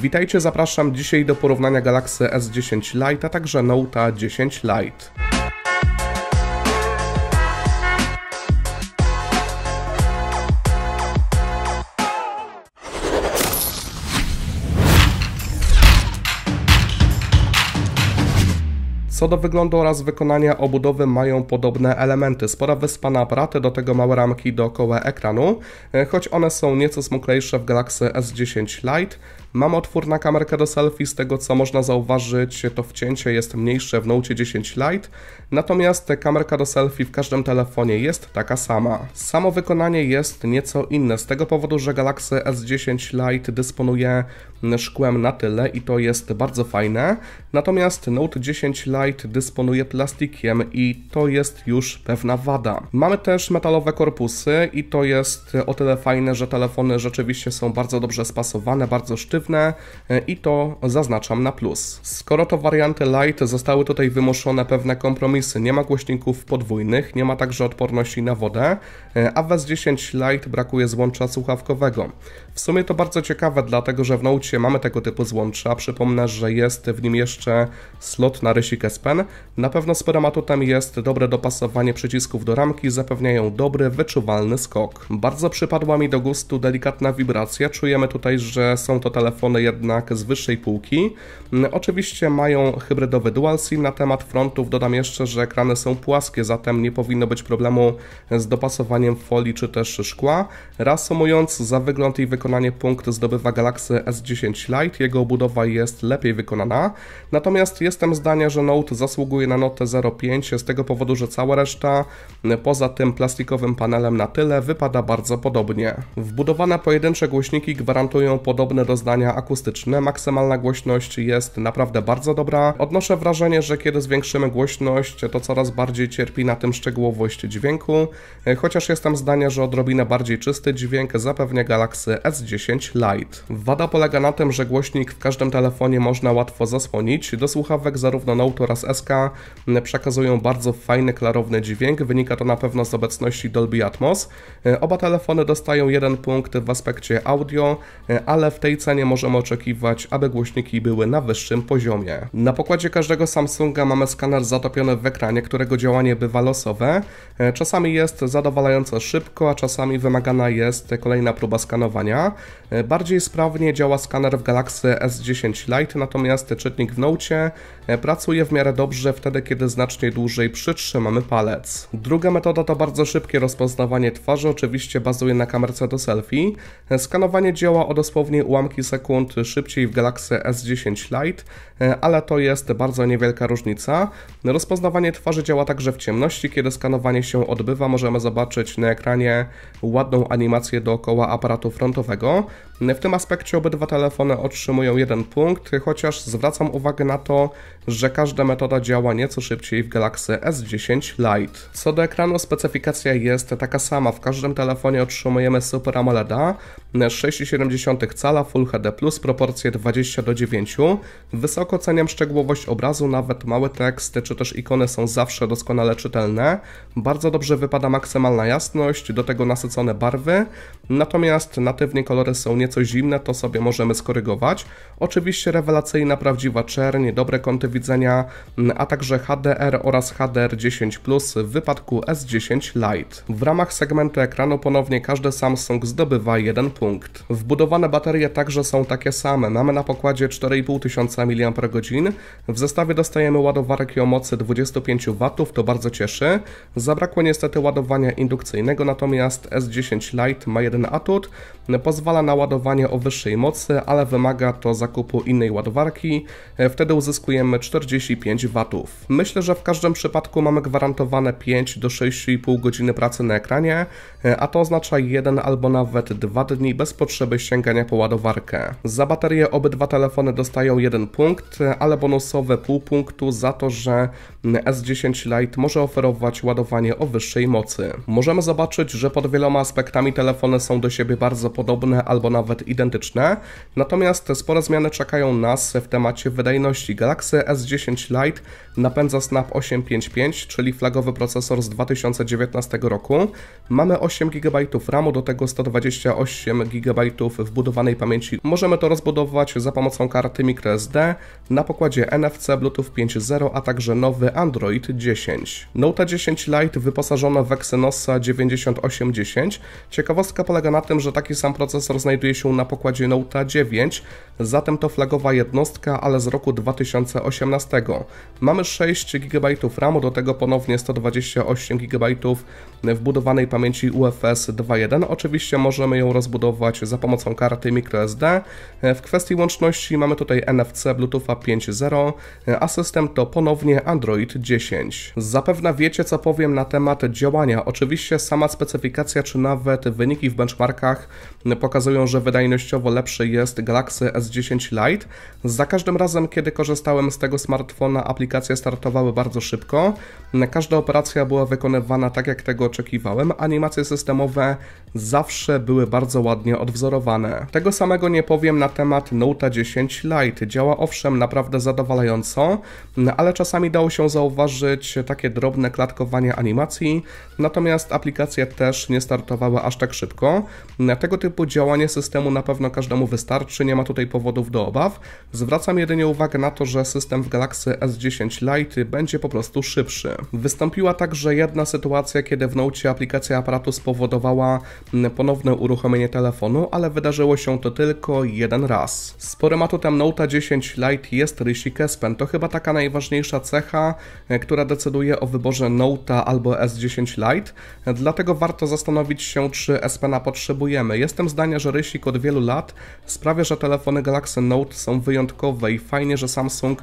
Witajcie, zapraszam dzisiaj do porównania Galaxy S10 Lite, a także Note 10 Lite. Co do wyglądu oraz wykonania obudowy mają podobne elementy. Spora wyspa na aparaty, do tego małe ramki dookoła ekranu, e, choć one są nieco smuklejsze w Galaxy S10 Lite. Mam otwór na kamerkę do selfie, z tego co można zauważyć, to wcięcie jest mniejsze w Note 10 Lite, natomiast kamerka do selfie w każdym telefonie jest taka sama. Samo wykonanie jest nieco inne, z tego powodu, że Galaxy S10 Lite dysponuje szkłem na tyle i to jest bardzo fajne, natomiast Note 10 Lite dysponuje plastikiem i to jest już pewna wada. Mamy też metalowe korpusy i to jest o tyle fajne, że telefony rzeczywiście są bardzo dobrze spasowane, bardzo sztywne, pozytywne e, i to zaznaczam na plus. Skoro to warianty light, zostały tutaj wymuszone pewne kompromisy. Nie ma głośników podwójnych, nie ma także odporności na wodę, e, a w S10 Lite brakuje złącza słuchawkowego. W sumie to bardzo ciekawe, dlatego że w Naucie mamy tego typu złącza. Przypomnę, że jest w nim jeszcze slot na rysik S Pen. Na pewno sporym atutem jest dobre dopasowanie przycisków do ramki, zapewniają dobry, wyczuwalny skok. Bardzo przypadła mi do gustu delikatna wibracja. Czujemy tutaj, że są to telefony telefony jednak z wyższej półki. Mm, oczywiście mają hybrydowy dual SIM. Na temat frontów dodam jeszcze, że ekrany są płaskie, zatem nie powinno być problemu z dopasowaniem folii czy też szkła. Reasumując, za wygląd i wykonanie punkt zdobywa Galaxy S10 Lite. Jego budowa jest lepiej wykonana. Natomiast jestem zdania, że Note zasługuje na notę 0,5 z tego powodu, że cała reszta mm, poza tym plastikowym panelem na tyle wypada bardzo podobnie. Wbudowane pojedyncze głośniki gwarantują podobne rozdanie nagrania akustyczne. Maksymalna głośność jest naprawdę bardzo dobra. Odnoszę wrażenie, że kiedy zwiększymy głośność, to coraz bardziej cierpi na tym szczegółowość dźwięku, chociaż jestem zdania, że odrobinę bardziej czysty dźwięk zapewnia Galaxy S10 Lite. Wada polega na tym, że głośnik w każdym telefonie można łatwo zasłonić. Do słuchawek zarówno Note oraz SK przekazują bardzo fajny, klarowny dźwięk. Wynika to na pewno z obecności Dolby Atmos. Oba telefony dostają jeden punkt w aspekcie audio, ale w tej cenie możemy oczekiwać, aby głośniki były na wyższym poziomie. Na pokładzie każdego Samsunga mamy skaner zatopiony w ekranie, którego działanie bywa losowe, E, czasami jest zadowalająco szybko, a czasami wymagana jest kolejna próba skanowania. E, bardziej sprawnie działa skaner w Galaxy S10 Lite, natomiast czytnik w Note e, pracuje w miarę dobrze wtedy, kiedy znacznie dłużej przytrzymamy palec. Druga metoda to bardzo szybkie rozpoznawanie twarzy, oczywiście bazuje na kamerce do selfie. Skanowanie działa o dosłownie ułamki sekund szybciej w Galaxy S10 Lite, ale to jest bardzo niewielka różnica. Rozpoznawanie twarzy działa także w ciemności, kiedy skanowanie się odbywa, możemy zobaczyć na ekranie ładną animację dookoła aparatu frontowego. W tym aspekcie obydwa telefony otrzymują jeden punkt, chociaż zwracam uwagę na to, że każda metoda działa nieco szybciej w Galaxy S10 Lite. Co do ekranu, specyfikacja jest taka sama. W każdym telefonie otrzymujemy Super AMOLEDa 6,7 cala Full HD+, proporcje 20 do 9. Wysoko ceniam szczegółowość obrazu, nawet małe teksty czy też ikony są zawsze doskonale czytelne. Bardzo bardzo dobrze wypada maksymalna jasność, do tego nasycone barwy, natomiast natywnie kolory są nieco zimne, to sobie możemy skorygować. Oczywiście rewelacyjna, prawdziwa czerń, dobre kąty widzenia, mm, a także HDR oraz HDR10+, w wypadku S10 Lite. W ramach segmentu ekranu ponownie każdy Samsung zdobywa jeden punkt. Wbudowane baterie także są takie same, mamy na pokładzie 4500 mAh, w zestawie dostajemy ładowarki o mocy 25 W, to bardzo cieszy. zabrakło zabrakło niestety ładowania indukcyjnego, natomiast S10 Lite ma jeden atut, pozwala na ładowanie o wyższej mocy, ale wymaga to zakupu innej ładowarki, wtedy uzyskujemy 45 W. Myślę, że w każdym przypadku mamy gwarantowane 5 do 6,5 godziny pracy na ekranie, a to oznacza jeden albo nawet dwa dni bez potrzeby sięgania po ładowarkę. Za baterię obydwa telefony dostają jeden punkt, ale bonusowe pół punktu za to, że S10 Lite może oferować ładowanie o wyższej mocy. Możemy zobaczyć, że pod wieloma aspektami telefony są do siebie bardzo podobne albo nawet identyczne, natomiast spore zmiany czekają nas w temacie wydajności. Galaxy S10 Lite napędza Snap 855, czyli flagowy procesor z 2019 roku. Mamy 8 GB RAMu, do tego 128 GB wbudowanej pamięci. Możemy to rozbudować za pomocą karty microSD na pokładzie NFC Bluetooth 5.0, a także nowy Android 10. Note 10 Lite wyposażona w Exynosa 9810. Ciekawostka polega na tym, że taki sam procesor znajduje się na pokładzie Note 9, zatem to flagowa jednostka, ale z roku 2018. Mamy 6 GB RAM, do tego ponownie 128 GB wbudowanej pamięci UFS 2.1. Oczywiście możemy ją rozbudować za pomocą karty microSD. W kwestii łączności mamy tutaj NFC Bluetooth 5.0, a system to ponownie Android 10. Zapewne wiecie co powiem na temat działania. Oczywiście sama specyfikacja czy nawet wyniki w benchmarkach pokazują, że wydajnościowo lepszy jest Galaxy S10 Lite. Za każdym razem, kiedy korzystałem z tego smartfona, aplikacje startowały bardzo szybko. Każda operacja była wykonywana tak, jak tego oczekiwałem. Animacje systemowe zawsze były bardzo ładnie odwzorowane. Tego samego nie powiem na temat Note 10 Lite. Działa owszem naprawdę zadowalająco, ale czasami dało się zauważyć takie drobne klatkowanie animacji animacji, natomiast aplikacja też nie startowała aż tak szybko. Tego typu działanie systemu na pewno każdemu wystarczy, nie ma tutaj powodów do obaw. Zwracam jedynie uwagę na to, że system w Galaxy S10 Lite będzie po prostu szybszy. Wystąpiła także jedna sytuacja, kiedy w Note aplikacja aparatu spowodowała mm, ponowne uruchomienie telefonu, ale wydarzyło się to tylko jeden raz. Sporym atutem Note 10 Lite jest rysik Espen. To chyba taka najważniejsza cecha, e, która decyduje o wyborze Note'a albo albo S10 Lite, dlatego warto zastanowić się, czy S Pena potrzebujemy. Jestem zdania, że rysik od wielu lat sprawia, że telefony Galaxy Note są wyjątkowe i fajnie, że Samsung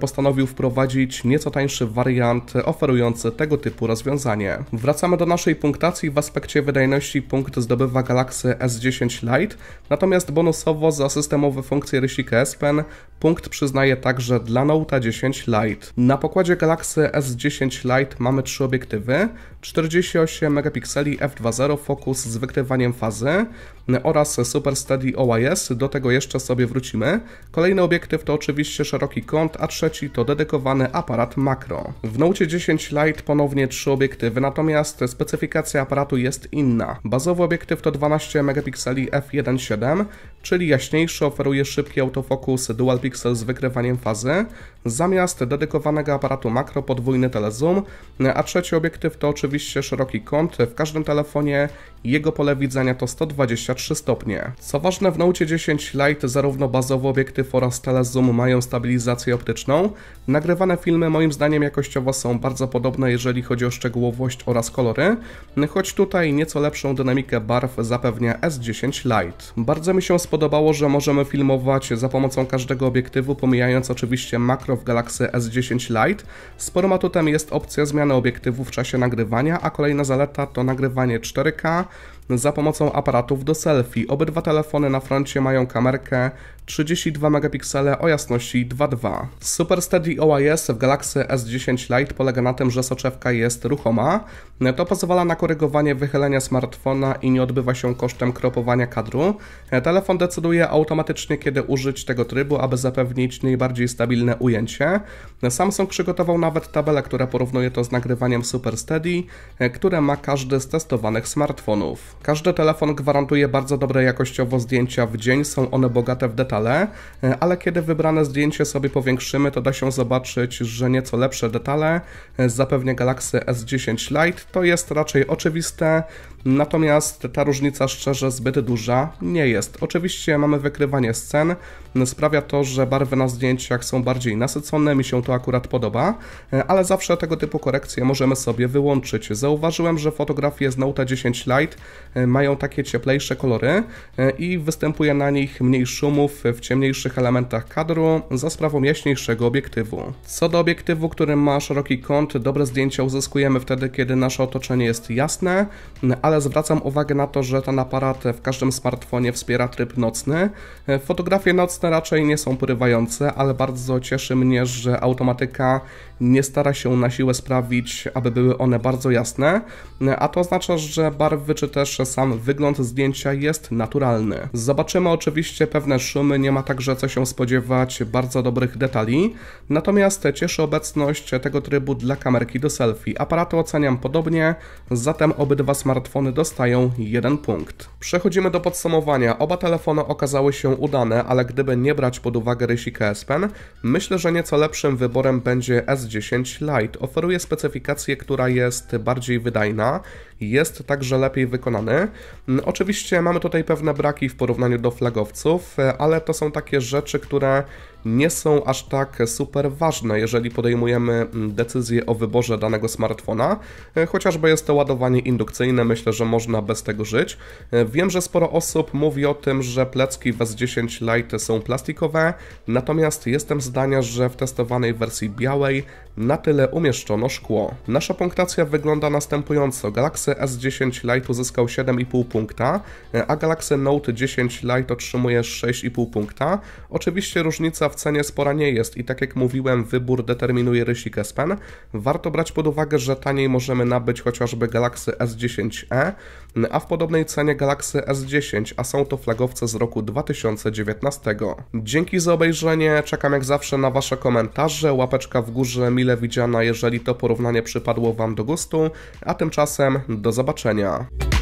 postanowił wprowadzić nieco tańszy wariant oferujący tego typu rozwiązanie. Wracamy do naszej punktacji. W aspekcie wydajności punkt zdobywa Galaxy S10 Lite, natomiast bonusowo za systemowe funkcje rysika S Pen punkt przyznaje także dla Note 10 Lite. Na pokładzie Galaxy S10 Lite mamy trzy obiektywy obiektywy, 48 megapikseli f2.0 fokus z wykrywaniem fazy oraz Super Steady OIS, do tego jeszcze sobie wrócimy. Kolejny obiektyw to oczywiście szeroki kąt, a trzeci to dedykowany aparat makro. W Note 10 Lite ponownie trzy obiektywy, natomiast specyfikacja aparatu jest inna. Bazowy obiektyw to 12 megapikseli f1.7, czyli jaśniejszy, oferuje szybki autofokus dual pixel z wykrywaniem fazy, zamiast dedykowanego aparatu makro podwójny telezoom, a trzeci obiektyw to oczywiście szeroki kąt, w każdym telefonie jego pole widzenia to 123 stopnie. Co ważne w Note 10 Lite zarówno bazowy obiektyw oraz telezoom mają stabilizację optyczną, nagrywane filmy moim zdaniem jakościowo są bardzo podobne jeżeli chodzi o szczegółowość oraz kolory, choć tutaj nieco lepszą dynamikę barw zapewnia S10 Lite. Bardzo mi się spodobało, że możemy filmować za pomocą każdego obiektywu, pomijając oczywiście makro w Galaxy S10 Lite. Sporo atutem jest opcja zmiany obiektywu w czasie nagrywania, a kolejna zaleta to nagrywanie 4K za pomocą aparatów do selfie. Obydwa telefony na froncie mają kamerkę 32 megapiksele o jasności 2.2. Super Steady OIS w Galaxy S10 Lite polega na tym, że soczewka jest ruchoma. To pozwala na korygowanie wychylenia smartfona i nie odbywa się kosztem kropowania kadru. Telefon decyduje automatycznie, kiedy użyć tego trybu, aby zapewnić najbardziej stabilne ujęcie. Samsung przygotował nawet tabelę, która porównuje to z nagrywaniem Super Steady, które ma każdy z testowanych smartfonów. Każdy telefon gwarantuje bardzo dobre jakościowo zdjęcia w dzień, są one bogate w detale detale, e, ale kiedy wybrane zdjęcie sobie powiększymy, to da się zobaczyć, że nieco lepsze detale e, zapewnia Galaxy S10 Lite. To jest raczej oczywiste, Natomiast ta różnica szczerze zbyt duża nie jest. Oczywiście mamy wykrywanie scen, sprawia to, że barwy na zdjęciach są bardziej nasycone, mi się to akurat podoba, ale zawsze tego typu korekcje możemy sobie wyłączyć. Zauważyłem, że fotografie z Note 10 Lite e, mają takie cieplejsze kolory e, i występuje na nich mniej szumów w ciemniejszych elementach kadru za sprawą jaśniejszego obiektywu. Co do obiektywu, który ma szeroki kąt, dobre zdjęcia uzyskujemy wtedy, kiedy nasze otoczenie jest jasne, ale ale zwracam uwagę na to, że ten aparat w każdym smartfonie wspiera tryb nocny. E, fotografie nocne raczej nie są porywające, ale bardzo cieszy mnie, że automatyka nie stara się na siłę sprawić, aby były one bardzo jasne, e, a to oznacza, że barwy czy też sam wygląd zdjęcia jest naturalny. Zobaczymy oczywiście pewne szumy, nie ma także co się spodziewać bardzo dobrych detali, natomiast cieszy obecność tego trybu dla kamerki do selfie. Aparaty oceniam podobnie, zatem obydwa smartfony telefony dostają jeden punkt. Przechodzimy do podsumowania. Oba telefony okazały się udane, ale gdyby nie brać pod uwagę rysika S Pen, myślę, że nieco lepszym wyborem będzie S10 Lite. Oferuje specyfikację, która jest bardziej wydajna, jest także lepiej wykonany. Mm, oczywiście mamy tutaj pewne braki w porównaniu do flagowców, e, ale to są takie rzeczy, które nie są aż tak super ważne, jeżeli podejmujemy mm, decyzję o wyborze danego smartfona. E, chociażby jest to ładowanie indukcyjne, myślę, że można bez tego żyć. E, wiem, że sporo osób mówi o tym, że plecki s 10 Lite są plastikowe, natomiast jestem zdania, że w testowanej wersji białej na tyle umieszczono szkło. Nasza punktacja wygląda następująco. Galaxy S10 Lite uzyskał 7,5 punkta, a Galaxy Note 10 Lite otrzymuje 6,5 punkta. Oczywiście różnica w cenie spora nie jest i tak jak mówiłem, wybór determinuje rysik S Warto brać pod uwagę, że taniej możemy nabyć chociażby Galaxy S10e, a w podobnej cenie Galaxy S10, a są to flagowce z roku 2019. Dzięki za obejrzenie, czekam jak zawsze na Wasze komentarze, łapeczka w górze mile widziana, jeżeli to porównanie przypadło Wam do gustu, a tymczasem do zobaczenia.